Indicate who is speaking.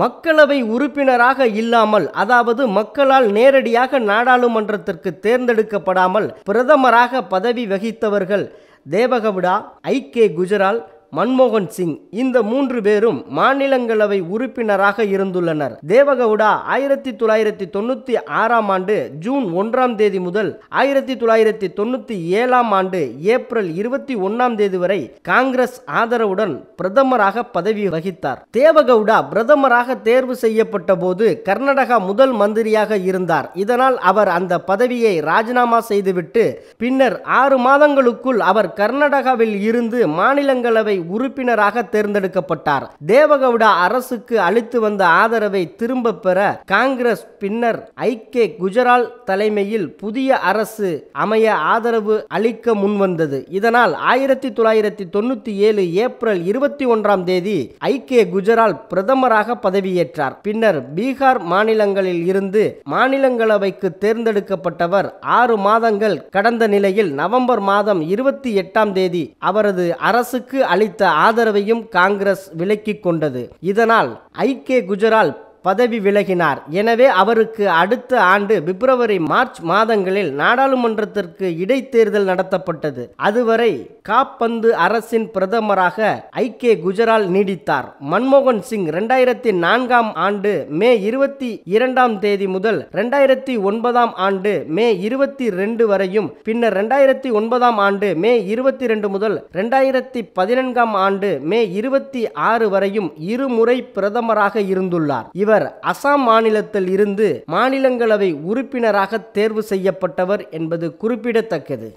Speaker 1: மக்களவை உறுப்பினராக இல்லாமல் அதாவது மக்களால் நேரடியாக நாடாளுமன்றத்திற்கு தேர்ந்தெடுக்கப்படாமல் பிரதமராக பதவி வகித்தவர்கள் தேவகவுடா ஐ கே குஜரால் மன்மோகன் சிங் இந்த மூன்று பேரும் மாநிலங்களவை உறுப்பினராக இருந்துள்ளனர் தேவகவுடா ஆயிரத்தி தொள்ளாயிரத்தி தொண்ணூத்தி ஆறாம் ஆண்டு ஜூன் ஒன்றாம் தேதி முதல் ஆயிரத்தி தொள்ளாயிரத்தி தொண்ணூத்தி ஏழாம் ஆண்டு ஏப்ரல் இருபத்தி ஒன்னாம் தேதி வரை காங்கிரஸ் ஆதரவுடன் பிரதமராக பதவி வகித்தார் தேவகவுடா பிரதமராக தேர்வு செய்யப்பட்ட போது கர்நாடகா முதல் மந்திரியாக இருந்தார் இதனால் அவர் அந்த பதவியை ராஜினாமா செய்துவிட்டு பின்னர் ஆறு மாதங்களுக்குள் அவர் கர்நாடகாவில் இருந்து மாநிலங்களவை உறுப்பினராக தேர்ந்தெடுக்கப்பட்டார் தேவகவுடா அரசுக்கு அளித்து வந்த ஆதரவை திரும்ப பெற காங்கிரஸ் பின்னர் ஐக்கே குஜரால் தலைமையில் புதிய அரசு அமைய ஆதரவு அளிக்க முன்வந்தது இதனால் ஆயிரத்தி தொள்ளாயிரத்தி தொண்ணூத்தி ஏழு ஏப்ரல் இருபத்தி ஒன்றாம் தேதி ஐக்கிய குஜரால் பிரதமராக பதவியேற்றார் பின்னர் பீகார் மாநிலங்களில் இருந்து மாநிலங்களவைக்கு தேர்ந்தெடுக்கப்பட்டவர் ஆறு மாதங்கள் கடந்த நிலையில் நவம்பர் மாதம் இருபத்தி எட்டாம் தேதி அவரது அரசுக்கு அளித்த அளித்த ஆதரவையும் காங்கிரஸ் விலக்கிக் கொண்டது இதனால் ஐக்கிய குஜரால் பதவி விலகினார் எனவே அவருக்கு அடுத்த ஆண்டு பிப்ரவரி மார்ச் மாதங்களில் நாடாளுமன்றத்திற்கு இடைத்தேர்தல் நடத்தப்பட்டது அதுவரை காப்பந்து அரசின் பிரதமராக ஐ கே குஜரால் நீடித்தார் மன்மோகன் சிங் இரண்டாயிரத்தி நான்காம் ஆண்டு மே இருபத்தி இரண்டாம் தேதி முதல் இரண்டாயிரத்தி ஒன்பதாம் ஆண்டு மே இருபத்தி ரெண்டு வரையும் பின்னர் இரண்டாயிரத்தி ஒன்பதாம் ஆண்டு மே இருபத்தி ரெண்டு முதல் இரண்டாயிரத்தி பதினான்காம் ஆண்டு மே இருபத்தி ஆறு வரையும் இருமுறை பிரதமராக இருந்துள்ளார் இவர் இவர் அசாம் மாநிலத்தில் இருந்து மாநிலங்களவை உறுப்பினராக தேர்வு செய்யப்பட்டவர் என்பது குறிப்பிடத்தக்கது